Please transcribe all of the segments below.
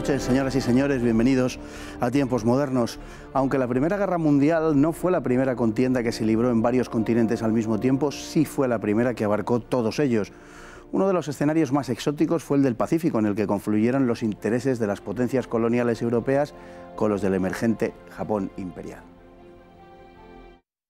noches, señoras y señores, bienvenidos a tiempos modernos. Aunque la Primera Guerra Mundial no fue la primera contienda que se libró en varios continentes al mismo tiempo, sí fue la primera que abarcó todos ellos. Uno de los escenarios más exóticos fue el del Pacífico, en el que confluyeron los intereses de las potencias coloniales europeas con los del emergente Japón imperial.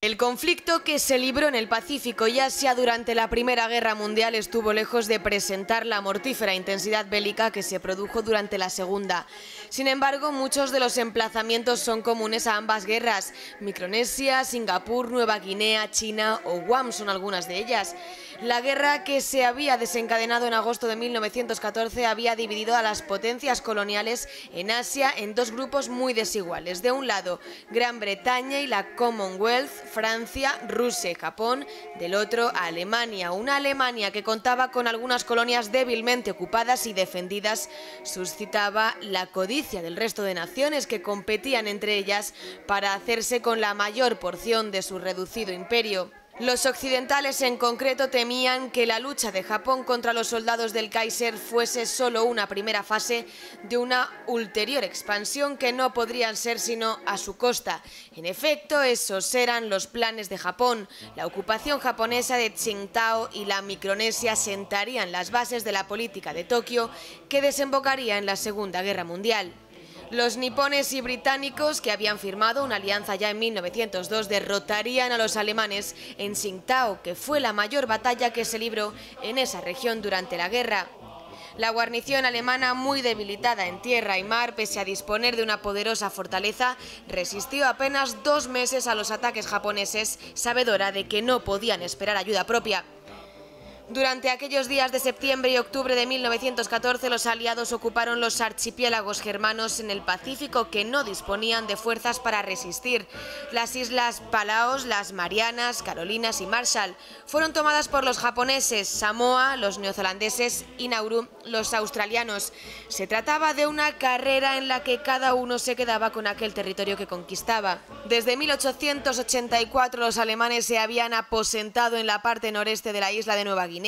El conflicto que se libró en el Pacífico y Asia durante la Primera Guerra Mundial estuvo lejos de presentar la mortífera intensidad bélica que se produjo durante la Segunda. Sin embargo, muchos de los emplazamientos son comunes a ambas guerras. Micronesia, Singapur, Nueva Guinea, China o Guam son algunas de ellas. La guerra que se había desencadenado en agosto de 1914 había dividido a las potencias coloniales en Asia en dos grupos muy desiguales. De un lado, Gran Bretaña y la Commonwealth, Francia, Rusia y Japón. Del otro, Alemania, una Alemania que contaba con algunas colonias débilmente ocupadas y defendidas, suscitaba la codicia del resto de naciones que competían entre ellas para hacerse con la mayor porción de su reducido imperio. Los occidentales en concreto temían que la lucha de Japón contra los soldados del Kaiser fuese solo una primera fase de una ulterior expansión que no podrían ser sino a su costa. En efecto, esos eran los planes de Japón. La ocupación japonesa de Tsingtao y la Micronesia sentarían las bases de la política de Tokio que desembocaría en la Segunda Guerra Mundial. Los nipones y británicos, que habían firmado una alianza ya en 1902, derrotarían a los alemanes en Tsingtao, que fue la mayor batalla que se libró en esa región durante la guerra. La guarnición alemana, muy debilitada en tierra y mar, pese a disponer de una poderosa fortaleza, resistió apenas dos meses a los ataques japoneses, sabedora de que no podían esperar ayuda propia. Durante aquellos días de septiembre y octubre de 1914, los aliados ocuparon los archipiélagos germanos en el Pacífico que no disponían de fuerzas para resistir. Las islas Palaos, las Marianas, Carolinas y Marshall fueron tomadas por los japoneses, Samoa, los neozelandeses y Nauru, los australianos. Se trataba de una carrera en la que cada uno se quedaba con aquel territorio que conquistaba. Desde 1884 los alemanes se habían aposentado en la parte noreste de la isla de Nueva Guinea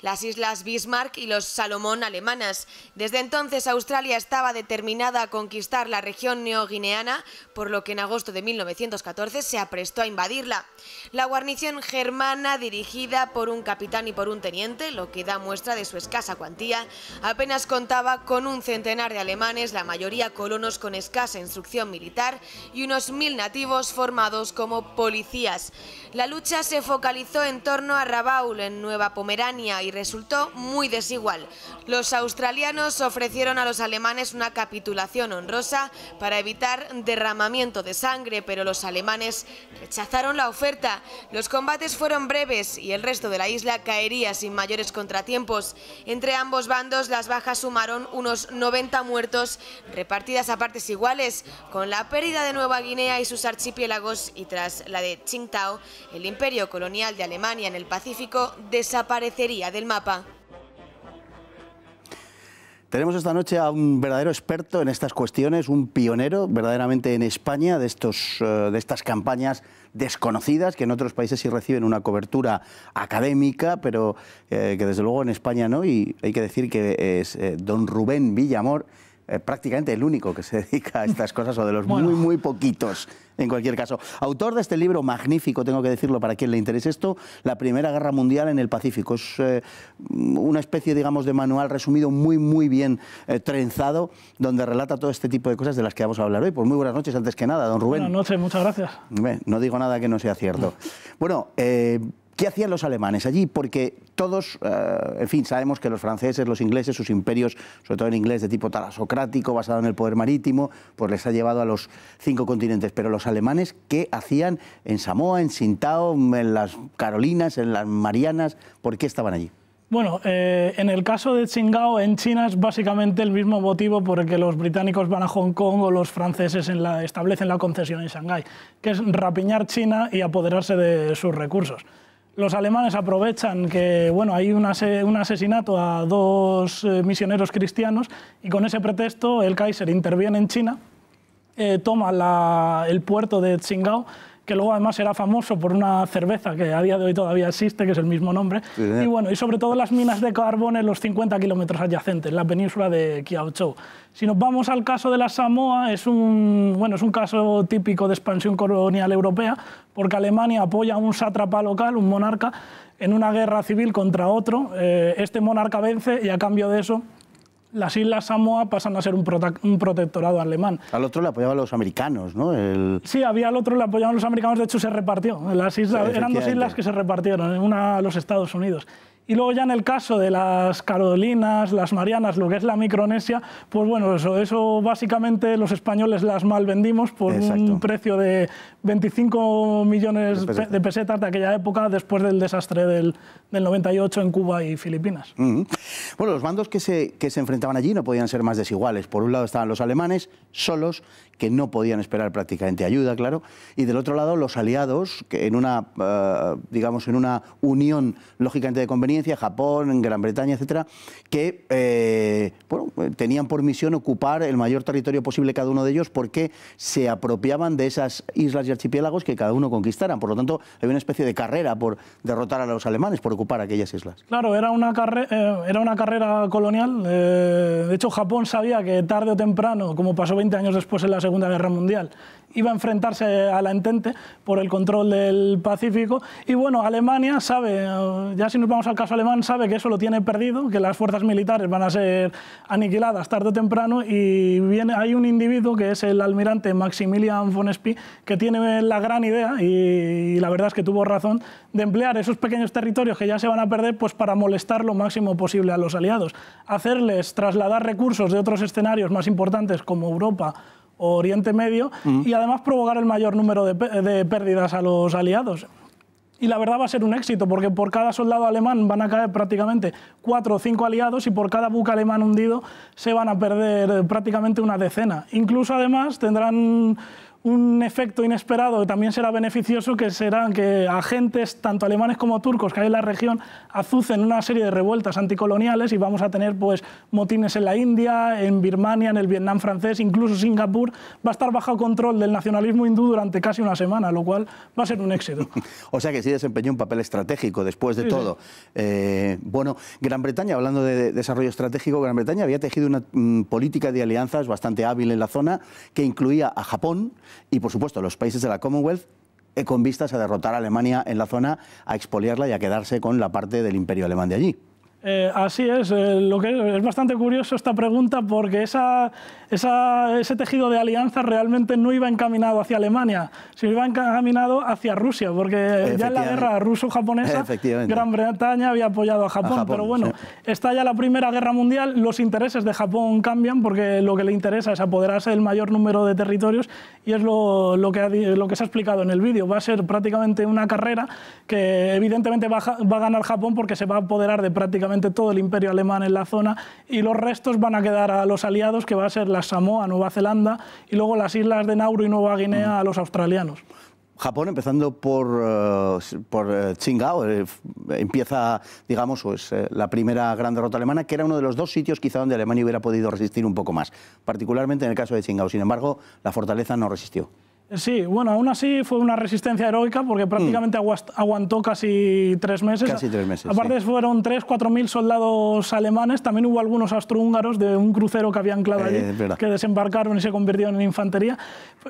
las Islas Bismarck y los Salomón alemanas. Desde entonces Australia estaba determinada a conquistar la región neoguineana, por lo que en agosto de 1914 se aprestó a invadirla. La guarnición germana, dirigida por un capitán y por un teniente, lo que da muestra de su escasa cuantía, apenas contaba con un centenar de alemanes, la mayoría colonos con escasa instrucción militar y unos mil nativos formados como policías. La lucha se focalizó en torno a Rabaul, en Nueva merania y resultó muy desigual. Los australianos ofrecieron a los alemanes una capitulación honrosa para evitar derramamiento de sangre, pero los alemanes rechazaron la oferta. Los combates fueron breves y el resto de la isla caería sin mayores contratiempos. Entre ambos bandos las bajas sumaron unos 90 muertos repartidas a partes iguales, con la pérdida de Nueva Guinea y sus archipiélagos y tras la de Qingdao, el imperio colonial de Alemania en el Pacífico desapareció ...parecería del mapa. Tenemos esta noche a un verdadero experto en estas cuestiones, un pionero verdaderamente en España de, estos, eh, de estas campañas desconocidas que en otros países sí reciben una cobertura académica, pero eh, que desde luego en España no. Y hay que decir que es eh, don Rubén Villamor eh, prácticamente el único que se dedica a estas cosas, o de los muy, muy poquitos, en cualquier caso. Autor de este libro magnífico, tengo que decirlo para quien le interese esto, La Primera Guerra Mundial en el Pacífico. Es eh, una especie, digamos, de manual resumido muy, muy bien eh, trenzado, donde relata todo este tipo de cosas de las que vamos a hablar hoy. Pues muy buenas noches, antes que nada, don Rubén. Buenas noches, muchas gracias. no digo nada que no sea cierto. bueno, ¿Qué hacían los alemanes allí? Porque todos, eh, en fin, sabemos que los franceses, los ingleses, sus imperios, sobre todo en inglés de tipo talasocrático, basado en el poder marítimo, pues les ha llevado a los cinco continentes. Pero los alemanes, ¿qué hacían en Samoa, en Sintao, en las Carolinas, en las Marianas? ¿Por qué estaban allí? Bueno, eh, en el caso de Xingao, en China es básicamente el mismo motivo por el que los británicos van a Hong Kong o los franceses en la, establecen la concesión en Shanghái, que es rapiñar China y apoderarse de sus recursos los alemanes aprovechan que bueno, hay un, asesinato a dos eh, misioneros cristianos y con ese pretexto el Kaiser interviene en China, eh, toma el puerto de Tsingao que luego además era famoso por una cerveza que a día de hoy todavía existe, que es el mismo nombre. y bueno, y sobre todo las minas de carbón en los 50 kilómetros adyacentes, en la península de Kiaochou. Si nos vamos al caso de la Samoa, es un, bueno, es un caso típico de expansión colonial europea, porque Alemania apoya a un sátrapa local, un monarca, en una guerra civil contra otro. Eh, este monarca vence y a cambio de eso las Islas Samoa pasan a ser un, protectorado alemán. Al otro le apoyaban los americanos, ¿no? Sí, había al otro le apoyaban los americanos, de hecho se repartió. Las islas, eran dos islas que se repartieron, una a los Estados Unidos. Y luego ya en el caso de las Carolinas, las Marianas, lo que es la Micronesia, pues bueno, eso, eso básicamente los españoles las mal vendimos por un precio de 25 millones de pesetas. de aquella época después del desastre del, 98 en Cuba y Filipinas. Bueno, los bandos que se, que se enfrentaban allí no podían ser más desiguales. Por un lado estaban los alemanes, solos, que no podían esperar prácticamente ayuda, claro, y del otro lado los aliados, que en una, eh, digamos, en una unión lógicamente de conveniencia, Japón, Gran Bretaña, etcétera, que eh, bueno, tenían por misión ocupar el mayor territorio posible cada uno de ellos porque se apropiaban de esas islas y archipiélagos que cada uno conquistaran. Por lo tanto, había una especie de carrera por derrotar a los alemanes, por ocupar aquellas islas. Claro, era una, eh, era una carrera colonial. Eh, de hecho, Japón sabía que tarde o temprano, como pasó 20 años después en la Segunda Guerra Mundial, iba a enfrentarse a la Entente por el control del Pacífico. Y bueno, Alemania sabe, eh, ya si nos vamos al caso alemán, sabe que eso lo tiene perdido, que las fuerzas militares van a ser aniquiladas tarde o temprano. Y viene, hay un individuo que es el almirante Maximilian von Spee, que tiene la gran idea, y, la verdad es que tuvo razón, de emplear esos pequeños territorios que ya se van a perder pues para molestar lo máximo posible a los aliados. Hacerles trasladar recursos de otros escenarios más importantes como Europa Oriente Medio y además provocar el mayor número de, de pérdidas a los aliados. Y la verdad va a ser un éxito, porque por cada soldado alemán van a caer prácticamente cuatro o cinco aliados y por cada buque alemán hundido se van a perder eh, prácticamente una decena. Incluso además tendrán un efecto inesperado que también será beneficioso, que serán que agentes, tanto alemanes como turcos, que hay en la región, azucen una serie de revueltas anticoloniales y vamos a tener pues, motines en la India, en Birmania, en el Vietnam francés, incluso Singapur, va a estar bajo control del nacionalismo hindú durante casi una semana, lo cual va a ser un éxito. o sea que sí desempeñó un papel estratégico después de todo. Eh, bueno, Gran Bretaña, hablando de desarrollo estratégico, Gran Bretaña había tejido una mm, política de alianzas bastante hábil en la zona que incluía a Japón, y, por supuesto, los países de la Commonwealth eh, con vistas a derrotar a Alemania en la zona, a expoliarla y a quedarse con la parte del imperio alemán de allí. Eh, así es, eh, lo que es, bastante curioso esta pregunta porque esa, ese tejido de alianza realmente no iba encaminado hacia Alemania, sino iba encaminado hacia Rusia, porque ya en la guerra ruso-japonesa Gran Bretaña había apoyado a Japón, pero bueno, está ya la Primera Guerra Mundial, los intereses de Japón cambian porque lo que le interesa es apoderarse del mayor número de territorios y es lo, que, lo que se ha explicado en el vídeo, va a ser prácticamente una carrera que evidentemente va a ganar Japón porque se va a apoderar de prácticamente todo el imperio alemán en la zona y los restos van a quedar a los aliados, que va a ser la Samoa, Nueva Zelanda, y luego las islas de Nauru y Nueva Guinea a los australianos. Japón, empezando por, eh, por eh, eh, empieza, digamos, pues, la primera gran derrota alemana, que era uno de los dos sitios quizá donde Alemania hubiera podido resistir un poco más, particularmente en el caso de Tsingao, Sin embargo, la fortaleza no resistió. Sí, bueno, aún así fue una resistencia heroica porque mm. prácticamente aguantó casi tres meses. Casi tres meses. Aparte fueron tres, cuatro mil soldados alemanes. También hubo algunos austrohúngaros de un crucero que había anclado allí, eh, que desembarcaron y se convirtieron en infantería.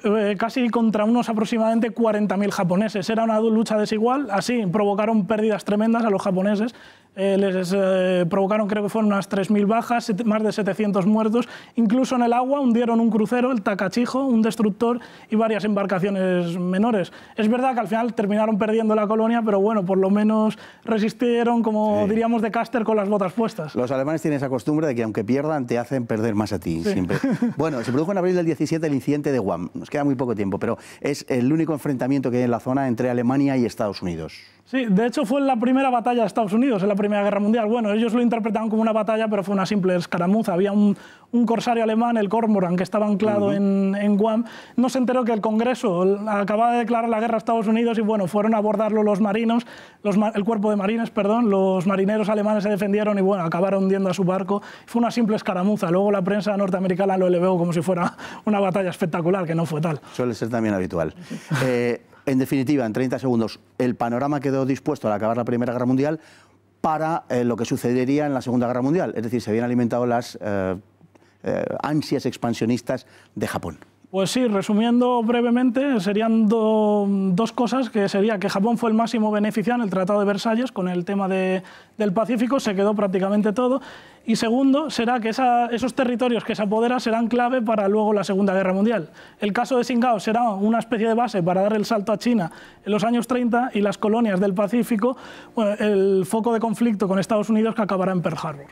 Eh, casi contra unos aproximadamente 40.000 japoneses. Era una lucha desigual. Así provocaron pérdidas tremendas a los japoneses. Eh, les provocaron, creo que fueron unas 3.000 bajas, más de 700 muertos. Incluso en el agua hundieron un crucero, el Takachijo, un destructor y varias embarcaciones menores. Es verdad que al final terminaron perdiendo la colonia, pero bueno, por lo menos resistieron, como diríamos, de Caster con las botas puestas. Los alemanes tienen esa costumbre de que aunque pierdan, te hacen perder más a ti. Siempre. bueno, se produjo en abril del 17 el incidente de Guam. Nos queda muy poco tiempo, pero es el único enfrentamiento que hay en la zona entre Alemania y Estados Unidos. Sí, de hecho fue la primera batalla de Estados Unidos, en la Primera Guerra Mundial. Bueno, ellos lo interpretaron como una batalla, pero fue una simple escaramuza. Había un, un corsario alemán, el Cormoran, que estaba anclado en, Guam, no se enteró que el Congreso acababa de declarar la guerra a Estados Unidos y bueno, fueron a abordarlo los marinos, el cuerpo de marines, perdón, los marineros alemanes se defendieron y bueno, acabaron hundiendo a su barco. Fue una simple escaramuza. Luego la prensa norteamericana lo elevó como si fuera una batalla espectacular, que no fue tal. Suele ser también habitual. Eh, en definitiva, en 30 segundos, el panorama quedó dispuesto al acabar la Primera Guerra Mundial para eh, lo que sucedería en la Segunda Guerra Mundial. Es decir, se habían alimentado las eh, eh, ansias expansionistas de Japón. Pues sí, resumiendo brevemente, serían dos cosas, que sería que Japón fue el máximo beneficiado en el Tratado de Versalles con el tema del Pacífico, se quedó prácticamente todo. Y segundo, será que esos territorios que se apodera serán clave para luego la Segunda Guerra Mundial. El caso de Singao será una especie de base para dar el salto a China en los años 30 y las colonias del Pacífico, el foco de conflicto con Estados Unidos que acabará en Pearl Harbor.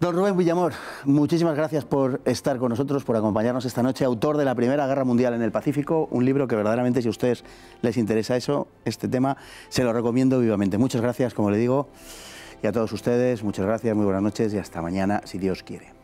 Don Rubén Villamor, muchísimas gracias por estar con nosotros, por acompañarnos esta noche, autor de la Primera Guerra Mundial en el Pacífico, un libro que verdaderamente si a ustedes les interesa eso, este tema, se lo recomiendo vivamente. Muchas gracias, como le digo, y a todos ustedes, muchas gracias, muy buenas noches y hasta mañana, si Dios quiere.